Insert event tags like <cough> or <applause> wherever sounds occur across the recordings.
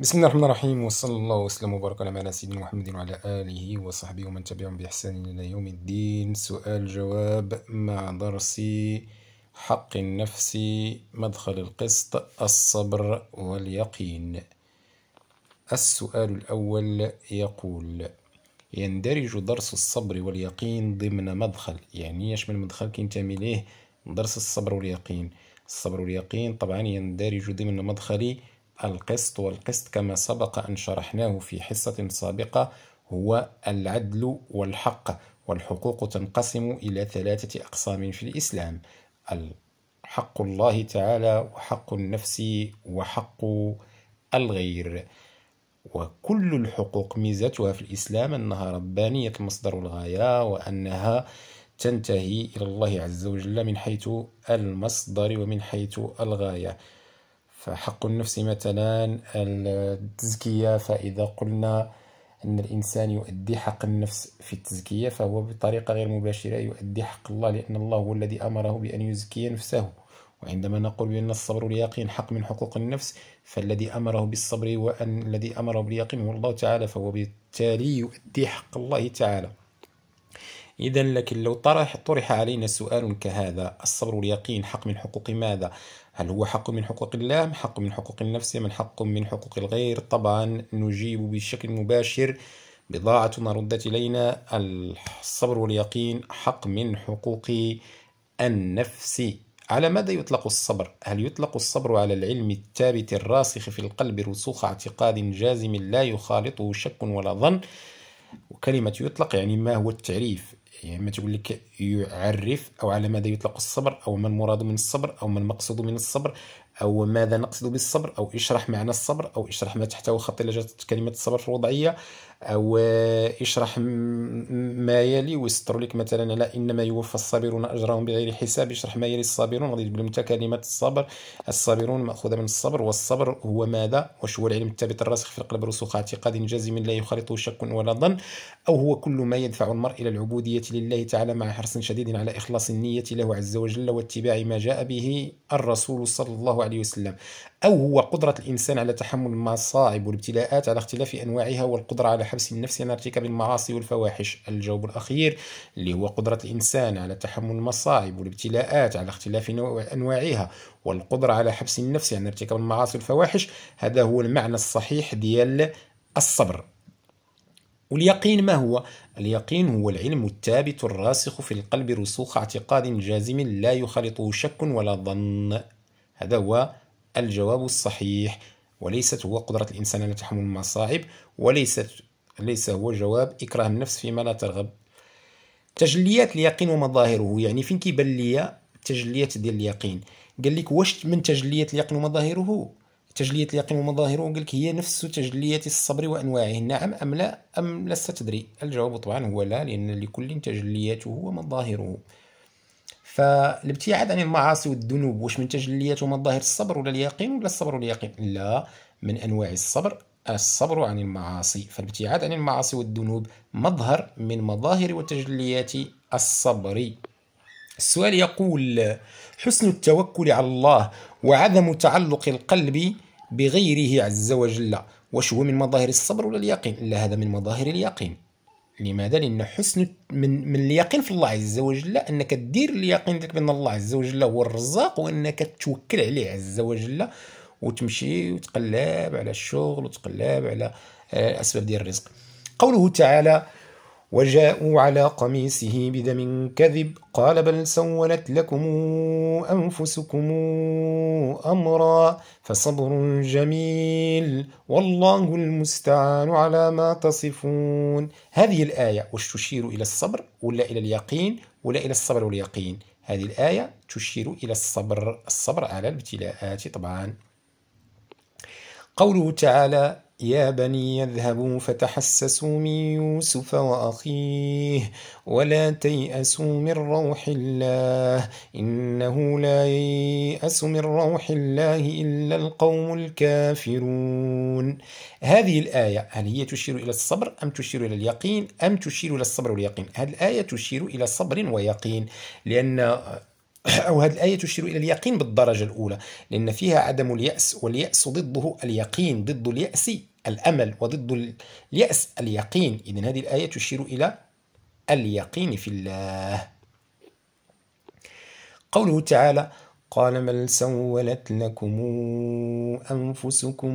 بسم الله الرحمن الرحيم وصلى الله وسلم وبارك على سيدنا محمد وعلى آله وصحبه ومن تبعهم بإحسان إلى يوم الدين سؤال جواب مع درس حق النفس مدخل القسط الصبر واليقين السؤال الأول يقول يندرج درس الصبر واليقين ضمن مدخل يعني يشمل مدخل كينتمي ليه درس الصبر واليقين الصبر واليقين طبعا يندرج ضمن مدخل القسط والقسط كما سبق أن شرحناه في حصة سابقة هو العدل والحق والحقوق تنقسم إلى ثلاثة أقسام في الإسلام حق الله تعالى وحق النفس وحق الغير وكل الحقوق ميزتها في الإسلام أنها ربانية المصدر الغاية وأنها تنتهي إلى الله عز وجل من حيث المصدر ومن حيث الغاية فحق النفس مثلا التزكية فإذا قلنا أن الإنسان يؤدي حق النفس في التزكية فهو بطريقة غير مباشرة يؤدي حق الله لأن الله هو الذي أمره بأن يزكي نفسه وعندما نقول بأن الصبر واليقين حق من حقوق النفس فالذي أمره بالصبر وأن الذي أمره باليقين هو الله تعالى فهو بالتالي يؤدي حق الله تعالى إذا لكن لو طرح طرح علينا سؤال كهذا الصبر واليقين حق من حقوق ماذا؟ هل هو حق من حقوق الله؟ حق من حقوق النفس؟ من حق من حقوق الغير؟ طبعا نجيب بشكل مباشر بضاعة ما ردت إلينا الصبر واليقين حق من حقوق النفس على ماذا يطلق الصبر؟ هل يطلق الصبر على العلم الثابت الراسخ في القلب رسوخ اعتقاد جازم لا يخالطه شك ولا ظن؟ وكلمة يطلق يعني ما هو التعريف يعني ما تقول لك يعرف او على ماذا يطلق الصبر او ما المراد من الصبر او ما المقصود من الصبر او ماذا نقصد بالصبر او اشرح معنى الصبر او اشرح ما تحته خطيلة كلمه الصبر في الوضعيه او اشرح ما يلي ويستر لك مثلا على انما يوفى الصابرون اجرهم بغير حساب اشرح ما يلي الصابرون غادي يجيب كلمه الصبر الصابرون ماخوذه من الصبر والصبر هو ماذا واش هو العلم الثابت الراسخ في القلب رسوخ اعتقاد جازم لا يخالطه شك ولا ظن او هو كل ما يدفع المرء الى العبوديه لله تعالى مع حرص شديد على اخلاص النيه له عز وجل واتباع ما جاء به الرسول صلى الله عليه وسلم او هو قدره الانسان على تحمل المصاعب والابتلاءات على اختلاف انواعها والقدره على حبس النفس عن ارتكاب المعاصي والفواحش الجواب الأخير اللي هو قدرة الإنسان على تحمل المصائب والابتلاءات على اختلاف أنواعها والقدرة على حبس النفس عن ارتكاب المعاصي والفواحش هذا هو المعنى الصحيح ديال الصبر واليقين ما هو؟ اليقين هو العلم الثابت الراسخ في القلب رسوخ اعتقاد جازم لا يخالطه شك ولا ظن هذا هو الجواب الصحيح وليست هو قدرة الإنسان على تحمل المصاعب وليست ليس هو الجواب إكراه النفس فيما لا ترغب تجليات اليقين ومظاهره يعني فين كيبان ليا التجليات ديال اليقين قال لك واش من تجليات اليقين ومظاهره تجليات اليقين ومظاهره قال لك هي نفس تجليات الصبر وأنواعه نعم أم لا أم لست تدري الجواب طبعا هو لا لأن لكل تجلياته ومظاهره فالابتعاد عن المعاصي والذنوب واش من تجليات ومظاهر الصبر ولا اليقين ولا الصبر واليقين لا من أنواع الصبر الصبر عن المعاصي فالابتعاد عن المعاصي والذنوب مظهر من مظاهر وتجليات الصبر السؤال يقول حسن التوكل على الله وعدم تعلق القلب بغيره عز وجل واش هو من مظاهر الصبر ولا اليقين لا هذا من مظاهر اليقين لماذا لان حسن من, من اليقين في الله عز وجل انك تدير اليقين ديالك بان الله عز وجل هو الرزاق وانك توكل عليه عز وجل وتمشي وتقلب على الشغل وتقلب على آه، اسباب ديال الرزق قوله تعالى وجاءوا على قميصه بدم كذب قال بل سولت لكم أنفسكم أمرا فصبر جميل والله المستعان على ما تصفون هذه الآية وش تشير إلى الصبر ولا إلى اليقين ولا إلى الصبر واليقين هذه الآية تشير إلى الصبر الصبر على الابتلاءات طبعا قوله تعالى يا بني يذهبوا فتحسسوا من يوسف وأخيه ولا تيأسوا من روح الله إنه لا ييأس من روح الله إلا القوم الكافرون هذه الآية هل هي تشير إلى الصبر أم تشير إلى اليقين أم تشير إلى الصبر واليقين هذه الآية تشير إلى صبر ويقين لأن أو <clears throat> هذه الآية تشير إلى اليقين بالدرجة الأولى لأن فيها عدم اليأس واليأس ضده اليقين ضد اليأس الأمل وضد اليأس اليقين إذن هذه الآية تشير إلى اليقين في الله قوله تعالى قال بل سولت لكم أنفسكم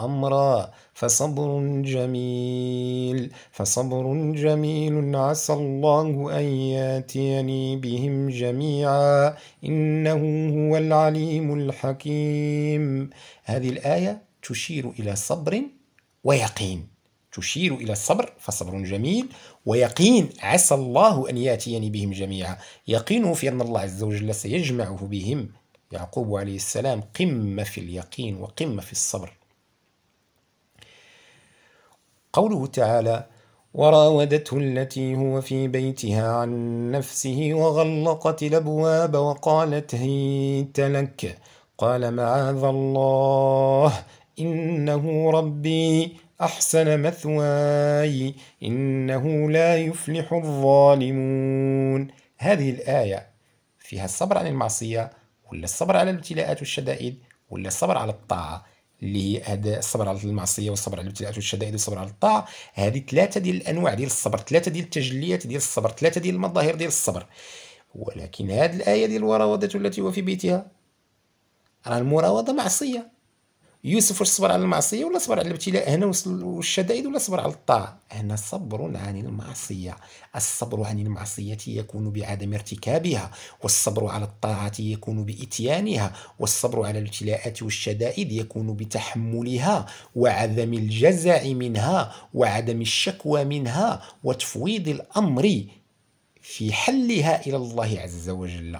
أمرا فصبر جميل فصبر جميل عسى الله أن ياتيني بهم جميعا إنه هو العليم الحكيم هذه الآية تشير إلى صبر ويقين تشير إلى الصبر فصبر جميل ويقين عسى الله أن يأتيني بهم جميعا يقينه في أن الله عز وجل سيجمعه بهم يعقوب عليه السلام قمة في اليقين وقمة في الصبر قوله تعالى وراودته التي هو في بيتها عن نفسه وغلقت الأبواب وقالت هيت لك قال معاذ الله إنه ربي أحسن مثواي إنه لا يفلح الظالمون هذه الآية فيها الصبر عن المعصية ولا الصبر على الابتلاءات والشدائد ولا الصبر على الطاعة اللي هي هذا الصبر على المعصيه والصبر على الابتلاءات والشدائد والصبر على الطاعه هذه ثلاثه ديال الانواع ديال الصبر ثلاثه ديال التجليات ديال الصبر ثلاثه ديال المظاهر ديال الصبر ولكن هذه الايه ديال المراوضة التي وفي بيتها راه المراوضه معصيه يوسف واش صبر على المعصيه ولا صبر على الابتلاء هنا والشدائد ولا صبر على الطاعه هنا صبر عن المعصيه الصبر عن المعصيه يكون بعدم ارتكابها والصبر على الطاعه يكون باتيانها والصبر على الابتلاءات والشدائد يكون بتحملها وعدم الجزع منها وعدم الشكوى منها وتفويض الامر في حلها الى الله عز وجل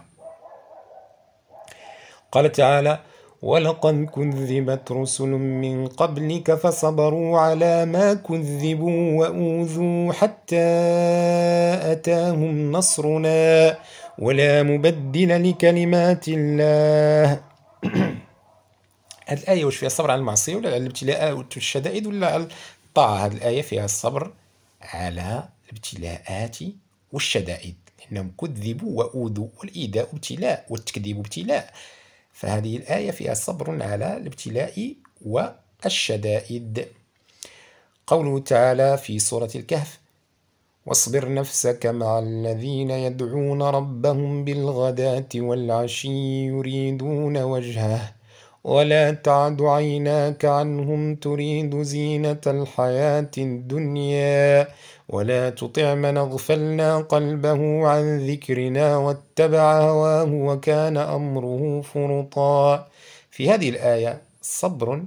قال تعالى ولقد كذبت رسل من قبلك فصبروا على ما كذبوا وأوذوا حتى أتاهم نصرنا ولا مبدل لكلمات الله هذه الآية واش فيها الصبر على المعصية ولا على الابتلاء والشدائد ولا على الطاعة هذه الآية فيها الصبر على الابتلاءات والشدائد لأنهم كذبوا وأوذوا والإيذاء ابتلاء والتكذيب ابتلاء فهذه الآية فيها صبر على الابتلاء والشدائد قوله تعالى في سورة الكهف واصبر نفسك مع الذين يدعون ربهم بالغداة والعشي يريدون وجهه ولا تعد عيناك عنهم تريد زينة الحياة الدنيا ولا تطع من اغفلنا قلبه عن ذكرنا واتبع هواه وكان أمره فرطا في هذه الآية صبر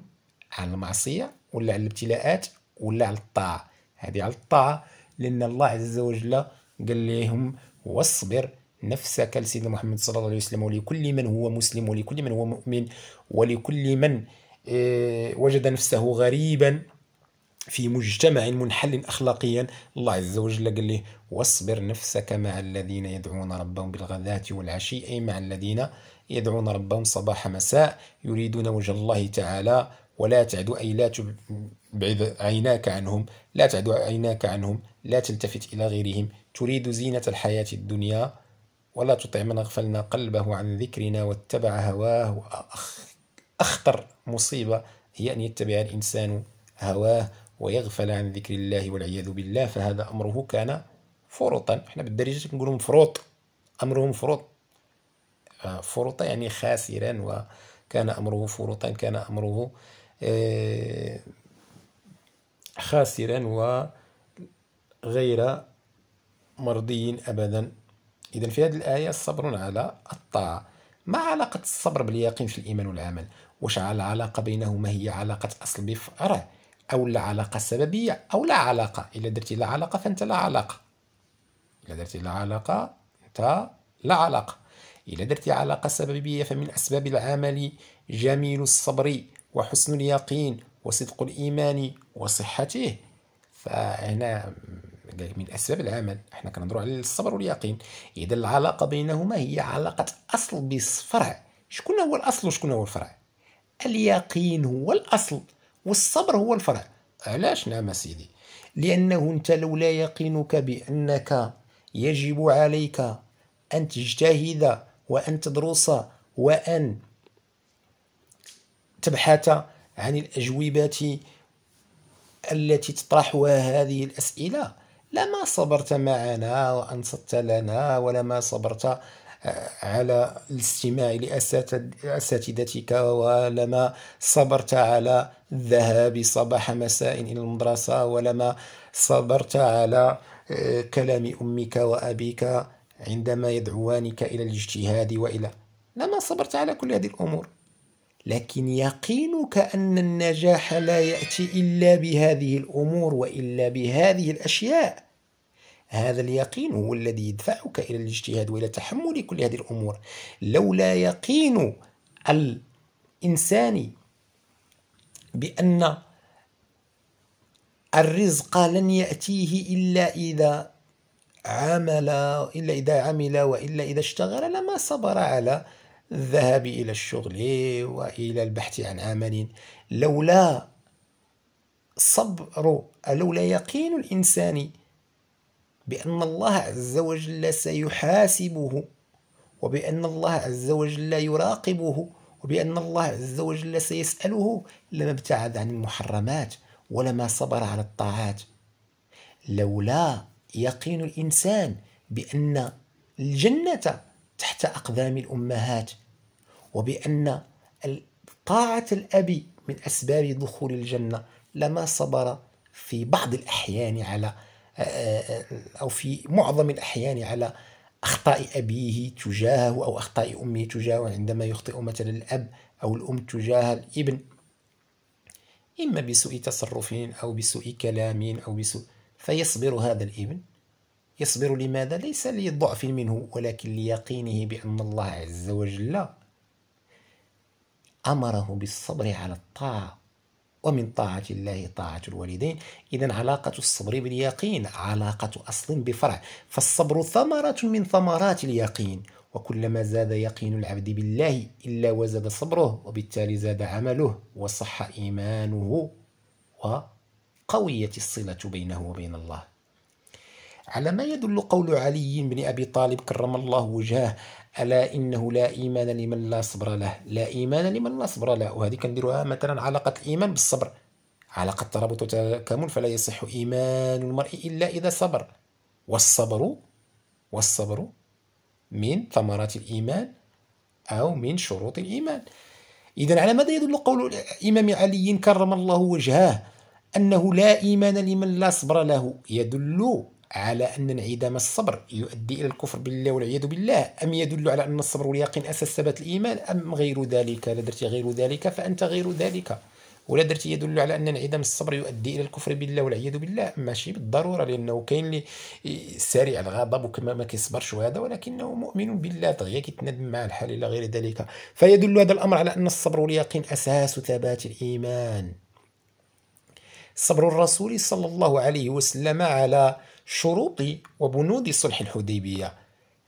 على المعصية ولا على الابتلاءات ولا على الطاعة هذه على الطاعة لأن الله عز وجل قال لهم واصبر نفسك لسيدنا محمد صلى الله عليه وسلم ولكل من هو مسلم ولكل من هو مؤمن ولكل من آه، وجد نفسه غريبا في مجتمع منحل أخلاقيا الله عز وجل قال له واصبر نفسك مع الذين يدعون ربهم بالغداة والعشي أي مع الذين يدعون ربهم صباح مساء يريدون وجه الله تعالى ولا تعد أي لا تبعد عيناك عنهم لا تعد عيناك عنهم لا تلتفت إلى غيرهم تريد زينة الحياة الدنيا ولا تطع من أغفلنا قلبه عن ذكرنا واتبع هواه أخطر مصيبة هي أن يتبع الإنسان هواه ويغفل عن ذكر الله والعياذ بالله فهذا أمره كان فرطا احنا بالدارجة كنقولوا مفروط امره فرط آه، فرطا يعني خاسرا وكان أمره فرطا كان أمره آه، خاسرا وغير مرضي أبدا إذا في هذه الآية الصبر على الطاعة ما علاقة الصبر باليقين في الإيمان والعمل واش العلاقة بينهما هي علاقة أصل بفرع أو لا علاقة سببية أو لا علاقة إلا درتي لا علاقة فأنت لا علاقة إلا درتي لا علاقة أنت لا علاقة إلا درتي علاقة سببية فمن أسباب العمل جميل الصبر وحسن اليقين وصدق الإيمان وصحته فهنا قال من أسباب العمل احنا كنهضروا على الصبر واليقين إذا العلاقة بينهما هي علاقة أصل بفرع شكون هو الأصل وشكون هو الفرع اليقين هو الأصل والصبر هو الفرع علاش نعم سيدي لأنه أنت لولا يقينك بأنك يجب عليك أن تجتهد وأن تدرس وأن تبحث عن الأجوبة التي تطرحها هذه الأسئلة لما صبرت معنا وأنصت لنا ولما صبرت آه، على الاستماع لأساتذتك ولما صبرت على الذهاب صباح مساء إلى المدرسة ولما صبرت على آه، كلام أمك وأبيك عندما يدعوانك إلى الاجتهاد وإلى لما صبرت على كل هذه الأمور لكن يقينك أن النجاح لا يأتي إلا بهذه الأمور وإلا بهذه الأشياء هذا اليقين هو الذي يدفعك إلى الاجتهاد وإلى تحمل كل هذه الأمور لولا يقين الإنسان بأن الرزق لن يأتيه إلا إذا عمل إلا إذا عمل وإلا إذا اشتغل لما صبر على الذهاب إلى الشغل وإلى البحث عن عمل لولا صبر لولا يقين الإنسان بأن الله عز وجل سيحاسبه وبأن الله عز وجل يراقبه وبأن الله عز وجل سيسأله لما ابتعد عن المحرمات ولما صبر على الطاعات لولا يقين الإنسان بأن الجنة تحت أقدام الأمهات وبأن طاعة الأب من أسباب دخول الجنة لما صبر في بعض الأحيان على أو في معظم الأحيان على أخطاء أبيه تجاهه أو أخطاء أمه تجاهه عندما يخطئ مثلا الأب أو الأم تجاه الابن إما بسوء تصرف أو بسوء كلام أو بسوء فيصبر هذا الابن يصبر لماذا ليس لضعف منه ولكن ليقينه بأن الله عز وجل أمره بالصبر على الطاعة ومن طاعة الله طاعة الوالدين إذا علاقة الصبر باليقين علاقة أصل بفرع فالصبر ثمرة من ثمرات اليقين وكلما زاد يقين العبد بالله إلا وزاد صبره وبالتالي زاد عمله وصح إيمانه وقوية الصلة بينه وبين الله على ما يدل قول علي بن أبي طالب كرم الله وجهه ألا إنه لا إيمان لمن لا صبر له لا إيمان لمن لا صبر له وهذه كنديروها مثلا علاقة الإيمان بالصبر علاقة ترابط وتكامل فلا يصح إيمان المرء إلا إذا صبر والصبر والصبر من ثمرات الإيمان أو من شروط الإيمان إذا على ماذا يدل قول الإمام علي كرم الله وجهه أنه لا إيمان لمن لا صبر له يدل على أن انعدام الصبر يؤدي إلى الكفر بالله والعياذ بالله أم يدل على أن الصبر واليقين أساس ثبات الإيمان أم غير ذلك لا درتي غير ذلك فأنت غير ذلك ولا درتي يدل على أن انعدام الصبر يؤدي إلى الكفر بالله والعياذ بالله ماشي بالضرورة لأنه كاين اللي سريع الغضب وكما ما كيصبرش وهذا ولكنه مؤمن بالله دغيا كيتندم مع الحال إلى غير ذلك فيدل هذا الأمر على أن الصبر واليقين أساس ثبات الإيمان صبر الرسول صلى الله عليه وسلم على شروط وبنود صلح الحديبية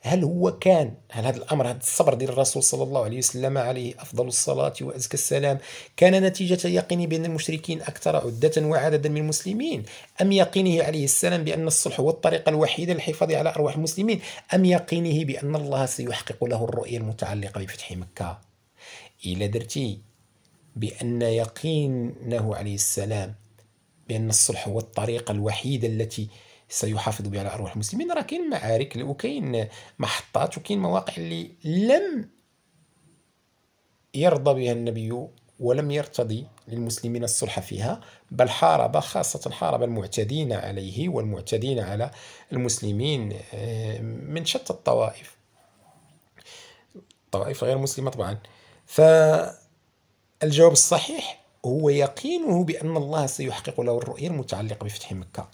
هل هو كان هل هذا الأمر هذا الصبر ديال الرسول صلى الله عليه وسلم عليه أفضل الصلاة وأزكى السلام كان نتيجة يقينه بأن المشركين أكثر عدة وعددا من المسلمين أم يقينه عليه السلام بأن الصلح هو الطريقة الوحيدة للحفاظ على أرواح المسلمين أم يقينه بأن الله سيحقق له الرؤية المتعلقة بفتح مكة إلى درتي بأن يقينه عليه السلام بأن الصلح هو الطريقة الوحيدة التي سيحافظ بها على أرواح المسلمين راه كاين معارك وكاين محطات وكاين مواقع اللي لم يرضى بها النبي ولم يرتضي للمسلمين الصلح فيها بل حارب خاصة حارب المعتدين عليه والمعتدين على المسلمين آه، من شتى الطوائف طوائف غير مسلمة طبعا فالجواب الصحيح هو يقينه بأن الله سيحقق له الرؤية المتعلقة بفتح مكة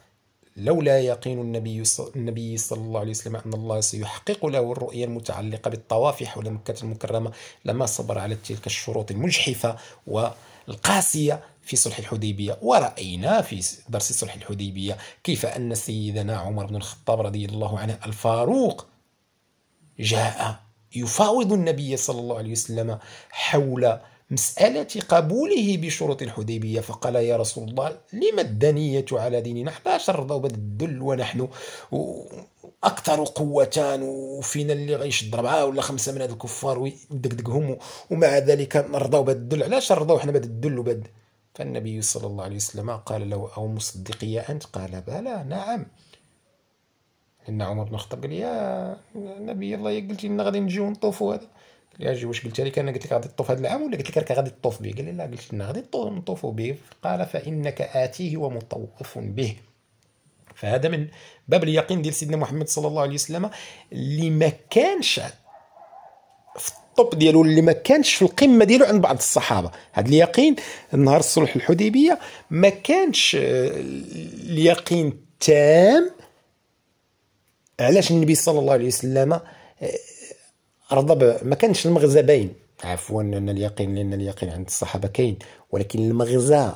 لولا يقين النبي النبي صلى الله عليه وسلم أن الله سيحقق له الرؤية المتعلقة بالطواف حول مكة المكرمة لما صبر على تلك الشروط المجحفة والقاسية في صلح الحديبية ورأينا في درس صلح الحديبية كيف أن سيدنا عمر بن الخطاب رضي الله عنه الفاروق جاء يفاوض النبي صلى الله عليه وسلم حول مسألة قبوله بشروط الحديبية فقال يا رسول الله لما الدنية على ديننا حتى شردوا بهذا الدل ونحن اكثر قوه وفينا اللي غيشد ربعه ولا خمسه من هاد الكفار ويدقدقهم ومع ذلك رضاو بهذا الدل علاش رضاو حنا بهذا الدل وبد فالنبي صلى الله عليه وسلم قال له او مصدقية انت قال بلى نعم ان عمر بن الخطاب قال يا نبي الله قلت لنا غادي نجيو نطوفوا هذا يا جي واش قلت لك انا قلت لك غادي تطوف هذا العام ولا قلت لك راك غادي تطوف به قال لي لا قلت لنا غادي نطوف به قال فانك اتيه ومطوف به فهذا من باب اليقين ديال سيدنا محمد صلى الله عليه وسلم اللي ما كانش في الطب ديالو اللي ما كانش في القمه ديالو عند بعض الصحابه هذا اليقين نهار الصلح الحديبيه ما كانش اليقين تام علاش النبي صلى الله عليه وسلم رضب ما كانش المغزى باين عفوا ان اليقين لان اليقين عند الصحابه كاين ولكن المغزى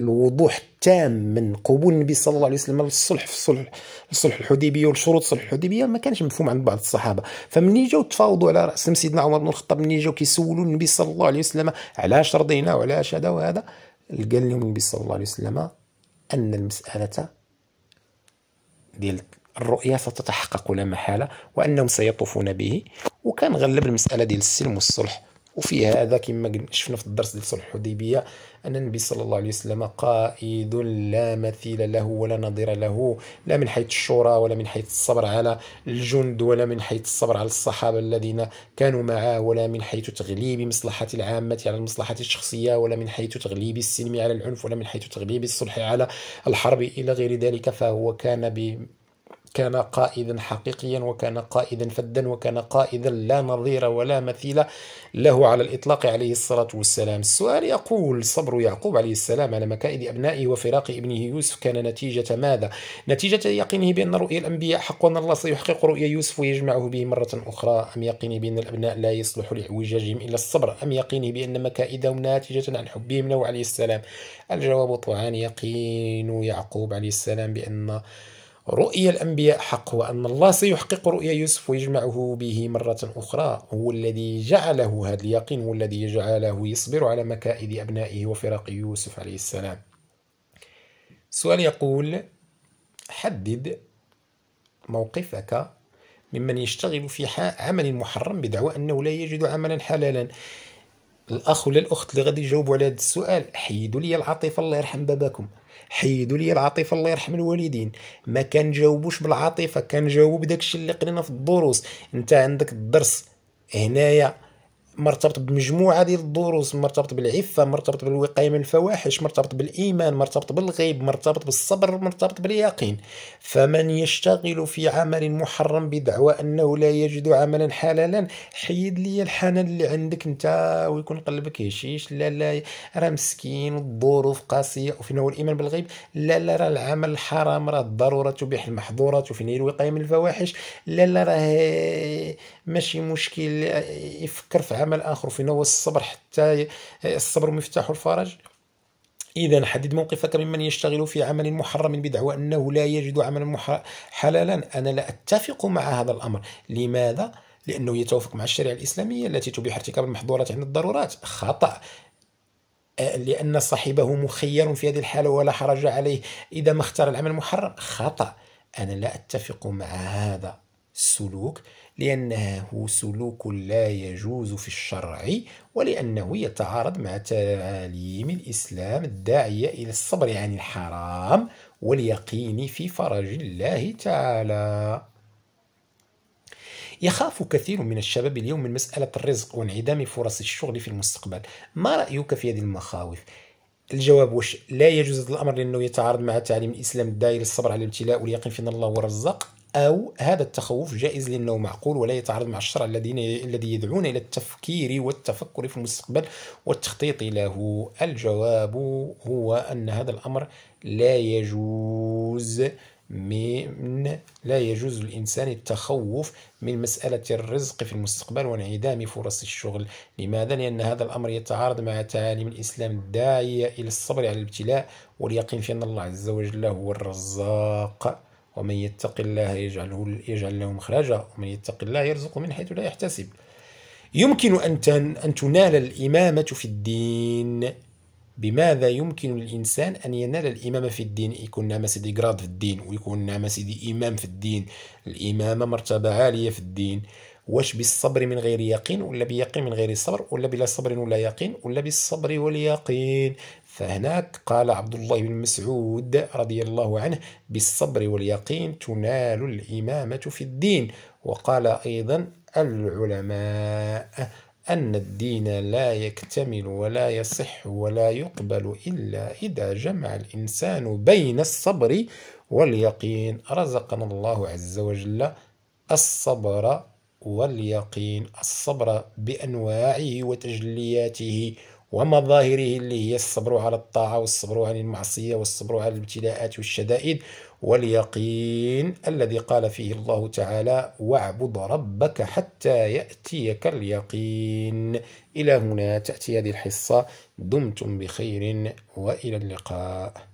الوضوح التام من قبول النبي صلى الله عليه وسلم للصلح في الصلح الصلح الحديبيه والشروط الصلح الحديبيه ما كانش مفهوم عند بعض الصحابه فمني جاو تفاوضوا على راسهم سيدنا عمر بن الخطاب مني جاو كيسولوا النبي صلى الله عليه وسلم علاش رضينا وعلاش هذا وهذا قال لهم النبي صلى الله عليه وسلم ان المساله ديال الرؤية ستتحقق لا محالة وأنهم سيطوفون به وكان غلب المسألة ديال السلم والصلح وفي هذا كما شفنا في الدرس ديال صلح الحديبيه ان النبي صلى الله عليه وسلم قائد لا مثيل له ولا نظير له لا من حيث الشورى ولا من حيث الصبر على الجند ولا من حيث الصبر على الصحابه الذين كانوا معه ولا من حيث تغليب مصلحه العامه على المصلحه الشخصيه ولا من حيث تغليب السلم على العنف ولا من حيث تغليب الصلح على الحرب الى غير ذلك فهو كان ب كان قائدا حقيقيا وكان قائدا فدا وكان قائدا لا نظير ولا مثيل له على الإطلاق عليه الصلاة والسلام السؤال يقول صبر يعقوب عليه السلام على مكائد أبنائه وفراق ابنه يوسف كان نتيجة ماذا؟ نتيجة يقينه بأن رؤيا الأنبياء حق وأن الله سيحقق رؤيا يوسف ويجمعه به مرة أخرى أم يقينه بأن الأبناء لا يصلح لإعوجاجهم إلا الصبر أم يقينه بأن مكائدهم ناتجة عن حبهم له عليه السلام الجواب طوعان يقين يعقوب عليه السلام بأن رؤيا الأنبياء حق وأن الله سيحقق رؤيا يوسف ويجمعه به مرة أخرى هو الذي جعله هذا اليقين هو الذي جعله يصبر على مكائد أبنائه وفراق يوسف عليه السلام السؤال يقول حدد موقفك ممن يشتغل في عمل محرم بدعوى أنه لا يجد عملا حلالا الأخ ولا الأخت اللي غادي يجاوبوا على هذا السؤال حيدوا لي العاطفة الله يرحم باباكم حيدوا لي العاطفه الله يرحم الوالدين ما جاوبوش بالعاطفه جاوب بداكشي اللي قرينا في الدروس انت عندك الدرس هنايا مرتبط بمجموعه ديال الدروس مرتبط بالعفه مرتبط بالوقايه من الفواحش مرتبط بالايمان مرتبط بالغيب مرتبط بالصبر مرتبط باليقين فمن يشتغل في عمل محرم بدعوى انه لا يجد عملا حلالا حيد لي الحنان اللي عندك انت ويكون قلبك هشيش لا لا راه مسكين والظروف قاسيه وفين هو الايمان بالغيب لا لا راه العمل الحرام راه الضروره تبيح المحظورات وفين هي الوقايه من الفواحش لا لا راه ماشي مشكل يفكر في عمل آخر في نوى الصبر حتى الصبر مفتاح الفرج إذا حدد موقفك ممن يشتغل في عمل محرم بدعوى أنه لا يجد عملا حلالا أنا لا أتفق مع هذا الأمر لماذا؟ لأنه يتوافق مع الشريعة الإسلامية التي تبيح ارتكاب المحظورات عند الضرورات خطأ لأن صاحبه مخير في هذه الحالة ولا حرج عليه إذا ما اختار العمل المحرم خطأ أنا لا أتفق مع هذا السلوك لأنه سلوك لا يجوز في الشرع ولأنه يتعارض مع تعاليم الإسلام الداعية إلى الصبر عن الحرام واليقين في فرج الله تعالى يخاف كثير من الشباب اليوم من مسألة الرزق وانعدام فرص الشغل في المستقبل ما رأيك في هذه المخاوف؟ الجواب واش لا يجوز هذا الامر لانه يتعارض مع تعليم الاسلام الدائري الصبر على الابتلاء واليقين في الله والرزاق أو هذا التخوف جائز لأنه معقول ولا يتعارض مع الشرع الذين الذي يدعون إلى التفكير والتفكر في المستقبل والتخطيط له الجواب هو أن هذا الأمر لا يجوز من لا يجوز للإنسان التخوف من مسألة الرزق في المستقبل وانعدام فرص الشغل لماذا؟ لأن هذا الأمر يتعارض مع تعاليم الإسلام الداعية إلى الصبر على الابتلاء واليقين في أن الله عز وجل هو الرزاق ومن يتق الله يجعله يجعل له مخرجا ومن يتق الله يرزق من حيث لا يحتسب يمكن أن أن تنال الإمامة في الدين بماذا يمكن الإنسان أن ينال الإمامة في الدين يكون نعم سيدي في الدين ويكون نعم سيدي إمام في الدين الإمامة مرتبة عالية في الدين واش بالصبر من غير يقين ولا بيقين من غير صبر ولا بلا صبر ولا يقين ولا بالصبر واليقين فهناك قال عبد الله بن مسعود رضي الله عنه بالصبر واليقين تنال الإمامة في الدين وقال أيضا العلماء أن الدين لا يكتمل ولا يصح ولا يقبل إلا إذا جمع الإنسان بين الصبر واليقين رزقنا الله عز وجل الصبر واليقين الصبر بأنواعه وتجلياته ومظاهره اللي هي الصبر على الطاعة والصبر عن المعصية والصبر على الابتلاءات والشدائد واليقين الذي قال فيه الله تعالى واعبد ربك حتى يأتيك اليقين إلى هنا تأتي هذه الحصة دمتم بخير وإلى اللقاء